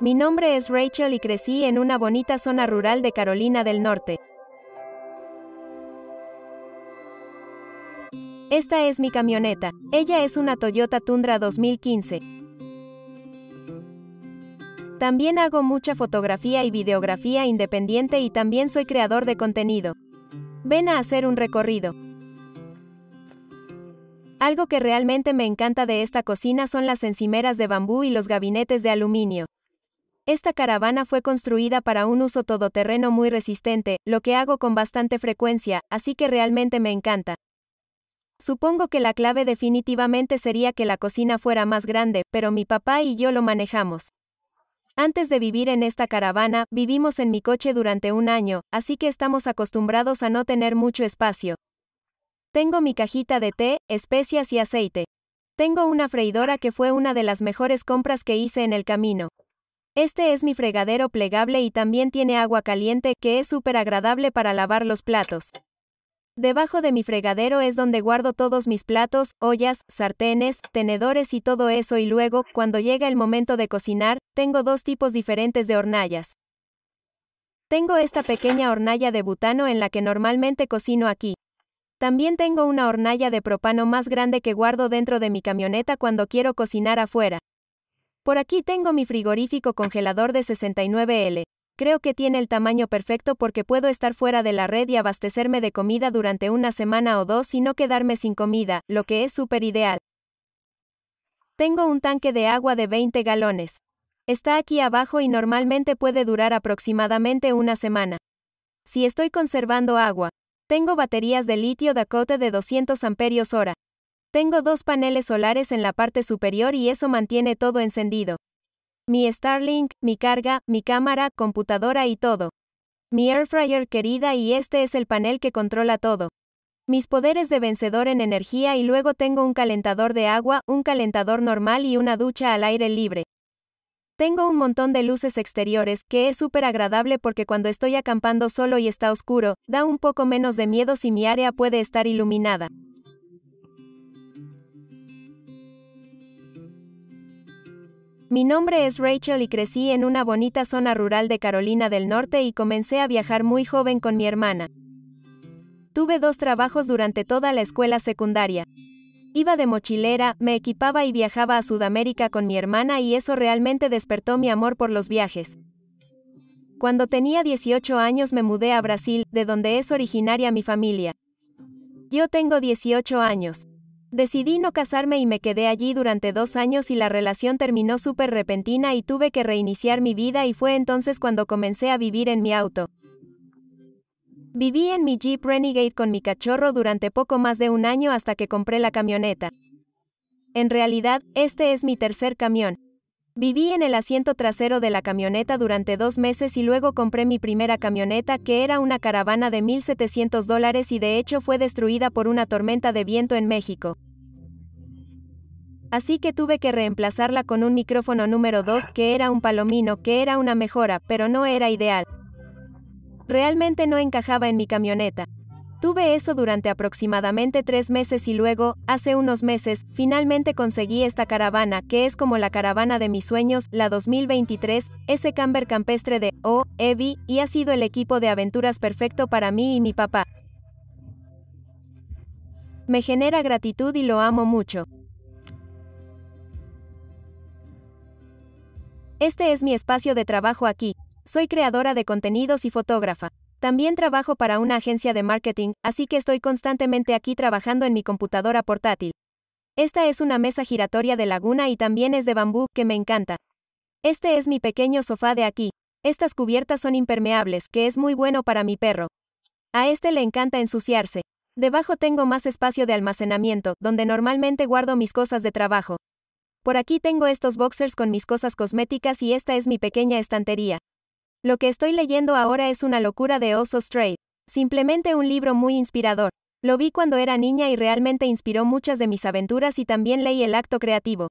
Mi nombre es Rachel y crecí en una bonita zona rural de Carolina del Norte. Esta es mi camioneta. Ella es una Toyota Tundra 2015. También hago mucha fotografía y videografía independiente y también soy creador de contenido. Ven a hacer un recorrido. Algo que realmente me encanta de esta cocina son las encimeras de bambú y los gabinetes de aluminio. Esta caravana fue construida para un uso todoterreno muy resistente, lo que hago con bastante frecuencia, así que realmente me encanta. Supongo que la clave definitivamente sería que la cocina fuera más grande, pero mi papá y yo lo manejamos. Antes de vivir en esta caravana, vivimos en mi coche durante un año, así que estamos acostumbrados a no tener mucho espacio. Tengo mi cajita de té, especias y aceite. Tengo una freidora que fue una de las mejores compras que hice en el camino. Este es mi fregadero plegable y también tiene agua caliente, que es súper agradable para lavar los platos. Debajo de mi fregadero es donde guardo todos mis platos, ollas, sartenes, tenedores y todo eso y luego, cuando llega el momento de cocinar, tengo dos tipos diferentes de hornallas. Tengo esta pequeña hornalla de butano en la que normalmente cocino aquí. También tengo una hornalla de propano más grande que guardo dentro de mi camioneta cuando quiero cocinar afuera. Por aquí tengo mi frigorífico congelador de 69L. Creo que tiene el tamaño perfecto porque puedo estar fuera de la red y abastecerme de comida durante una semana o dos y no quedarme sin comida, lo que es súper ideal. Tengo un tanque de agua de 20 galones. Está aquí abajo y normalmente puede durar aproximadamente una semana. Si estoy conservando agua, tengo baterías de litio Dakota de 200 amperios hora. Tengo dos paneles solares en la parte superior y eso mantiene todo encendido. Mi Starlink, mi carga, mi cámara, computadora y todo. Mi air fryer querida y este es el panel que controla todo. Mis poderes de vencedor en energía y luego tengo un calentador de agua, un calentador normal y una ducha al aire libre. Tengo un montón de luces exteriores, que es súper agradable porque cuando estoy acampando solo y está oscuro, da un poco menos de miedo si mi área puede estar iluminada. Mi nombre es Rachel y crecí en una bonita zona rural de Carolina del Norte y comencé a viajar muy joven con mi hermana. Tuve dos trabajos durante toda la escuela secundaria. Iba de mochilera, me equipaba y viajaba a Sudamérica con mi hermana y eso realmente despertó mi amor por los viajes. Cuando tenía 18 años me mudé a Brasil, de donde es originaria mi familia. Yo tengo 18 años. Decidí no casarme y me quedé allí durante dos años y la relación terminó súper repentina y tuve que reiniciar mi vida y fue entonces cuando comencé a vivir en mi auto. Viví en mi Jeep Renegade con mi cachorro durante poco más de un año hasta que compré la camioneta. En realidad, este es mi tercer camión, Viví en el asiento trasero de la camioneta durante dos meses y luego compré mi primera camioneta que era una caravana de 1.700 dólares y de hecho fue destruida por una tormenta de viento en México. Así que tuve que reemplazarla con un micrófono número 2 que era un palomino, que era una mejora, pero no era ideal. Realmente no encajaba en mi camioneta. Tuve eso durante aproximadamente tres meses y luego, hace unos meses, finalmente conseguí esta caravana, que es como la caravana de mis sueños, la 2023, ese camber campestre de, oh, Evie, y ha sido el equipo de aventuras perfecto para mí y mi papá. Me genera gratitud y lo amo mucho. Este es mi espacio de trabajo aquí. Soy creadora de contenidos y fotógrafa. También trabajo para una agencia de marketing, así que estoy constantemente aquí trabajando en mi computadora portátil. Esta es una mesa giratoria de laguna y también es de bambú, que me encanta. Este es mi pequeño sofá de aquí. Estas cubiertas son impermeables, que es muy bueno para mi perro. A este le encanta ensuciarse. Debajo tengo más espacio de almacenamiento, donde normalmente guardo mis cosas de trabajo. Por aquí tengo estos boxers con mis cosas cosméticas y esta es mi pequeña estantería. Lo que estoy leyendo ahora es una locura de Oso Strait. Simplemente un libro muy inspirador. Lo vi cuando era niña y realmente inspiró muchas de mis aventuras y también leí El acto creativo.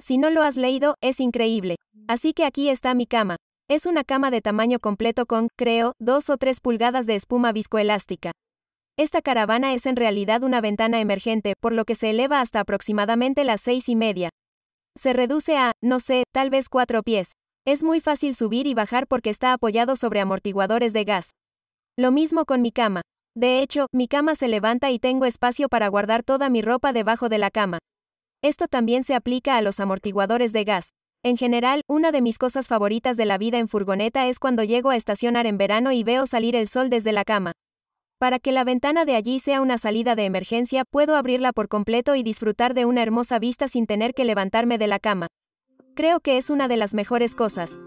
Si no lo has leído, es increíble. Así que aquí está mi cama. Es una cama de tamaño completo con, creo, dos o tres pulgadas de espuma viscoelástica. Esta caravana es en realidad una ventana emergente, por lo que se eleva hasta aproximadamente las seis y media. Se reduce a, no sé, tal vez cuatro pies. Es muy fácil subir y bajar porque está apoyado sobre amortiguadores de gas. Lo mismo con mi cama. De hecho, mi cama se levanta y tengo espacio para guardar toda mi ropa debajo de la cama. Esto también se aplica a los amortiguadores de gas. En general, una de mis cosas favoritas de la vida en furgoneta es cuando llego a estacionar en verano y veo salir el sol desde la cama. Para que la ventana de allí sea una salida de emergencia, puedo abrirla por completo y disfrutar de una hermosa vista sin tener que levantarme de la cama. Creo que es una de las mejores cosas.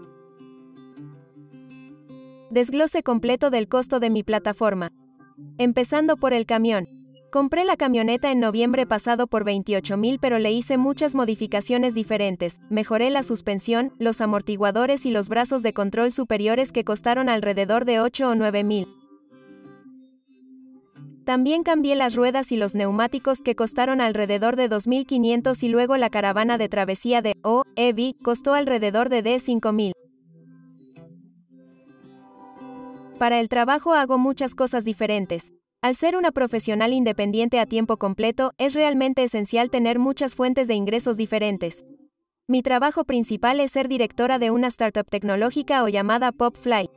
Desglose completo del costo de mi plataforma. Empezando por el camión. Compré la camioneta en noviembre pasado por $28,000 pero le hice muchas modificaciones diferentes, mejoré la suspensión, los amortiguadores y los brazos de control superiores que costaron alrededor de 8 o $9,000. También cambié las ruedas y los neumáticos que costaron alrededor de 2.500 y luego la caravana de travesía de O.E.B. costó alrededor de D5.000. Para el trabajo hago muchas cosas diferentes. Al ser una profesional independiente a tiempo completo, es realmente esencial tener muchas fuentes de ingresos diferentes. Mi trabajo principal es ser directora de una startup tecnológica o llamada Popfly.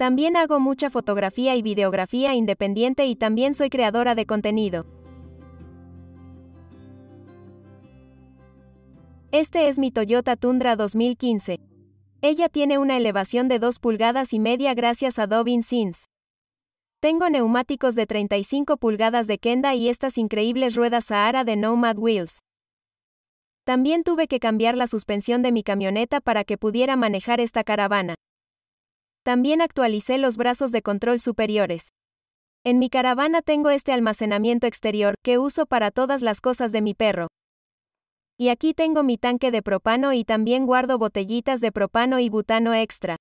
También hago mucha fotografía y videografía independiente y también soy creadora de contenido. Este es mi Toyota Tundra 2015. Ella tiene una elevación de 2 pulgadas y media gracias a Dobbin Sins. Tengo neumáticos de 35 pulgadas de Kenda y estas increíbles ruedas Sahara de Nomad Wheels. También tuve que cambiar la suspensión de mi camioneta para que pudiera manejar esta caravana. También actualicé los brazos de control superiores. En mi caravana tengo este almacenamiento exterior que uso para todas las cosas de mi perro. Y aquí tengo mi tanque de propano y también guardo botellitas de propano y butano extra.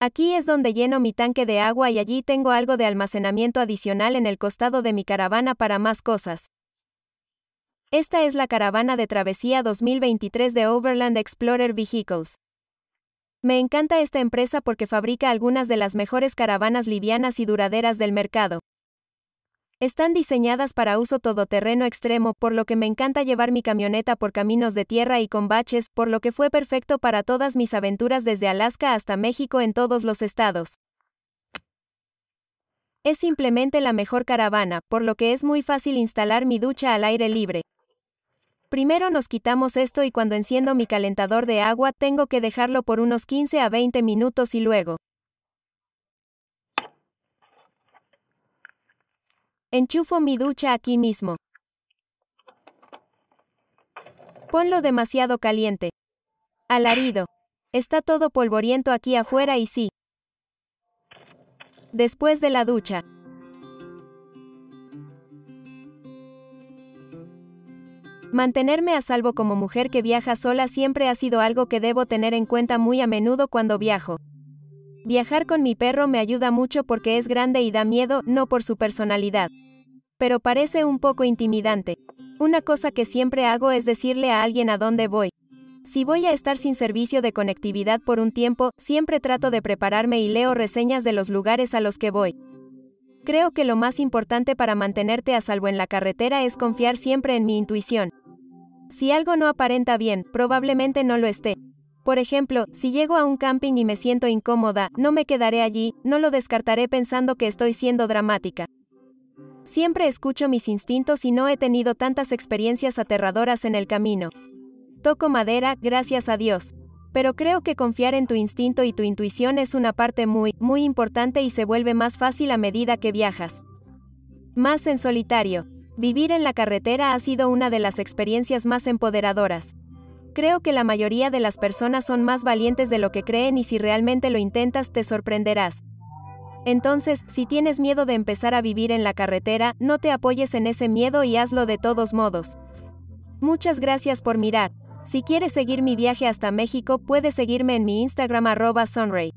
Aquí es donde lleno mi tanque de agua y allí tengo algo de almacenamiento adicional en el costado de mi caravana para más cosas. Esta es la caravana de travesía 2023 de Overland Explorer Vehicles. Me encanta esta empresa porque fabrica algunas de las mejores caravanas livianas y duraderas del mercado. Están diseñadas para uso todoterreno extremo, por lo que me encanta llevar mi camioneta por caminos de tierra y con baches, por lo que fue perfecto para todas mis aventuras desde Alaska hasta México en todos los estados. Es simplemente la mejor caravana, por lo que es muy fácil instalar mi ducha al aire libre. Primero nos quitamos esto y cuando enciendo mi calentador de agua tengo que dejarlo por unos 15 a 20 minutos y luego enchufo mi ducha aquí mismo. Ponlo demasiado caliente. Alarido. Está todo polvoriento aquí afuera y sí. Después de la ducha, Mantenerme a salvo como mujer que viaja sola siempre ha sido algo que debo tener en cuenta muy a menudo cuando viajo. Viajar con mi perro me ayuda mucho porque es grande y da miedo, no por su personalidad. Pero parece un poco intimidante. Una cosa que siempre hago es decirle a alguien a dónde voy. Si voy a estar sin servicio de conectividad por un tiempo, siempre trato de prepararme y leo reseñas de los lugares a los que voy. Creo que lo más importante para mantenerte a salvo en la carretera es confiar siempre en mi intuición. Si algo no aparenta bien, probablemente no lo esté. Por ejemplo, si llego a un camping y me siento incómoda, no me quedaré allí, no lo descartaré pensando que estoy siendo dramática. Siempre escucho mis instintos y no he tenido tantas experiencias aterradoras en el camino. Toco madera, gracias a Dios. Pero creo que confiar en tu instinto y tu intuición es una parte muy, muy importante y se vuelve más fácil a medida que viajas. Más en solitario. Vivir en la carretera ha sido una de las experiencias más empoderadoras. Creo que la mayoría de las personas son más valientes de lo que creen y si realmente lo intentas te sorprenderás. Entonces, si tienes miedo de empezar a vivir en la carretera, no te apoyes en ese miedo y hazlo de todos modos. Muchas gracias por mirar. Si quieres seguir mi viaje hasta México, puedes seguirme en mi Instagram arroba Sunray.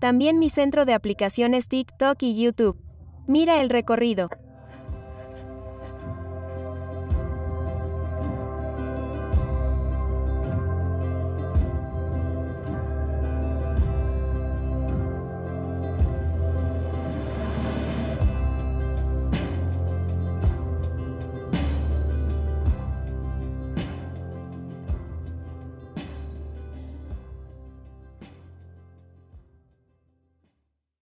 También mi centro de aplicaciones TikTok y YouTube. Mira el recorrido.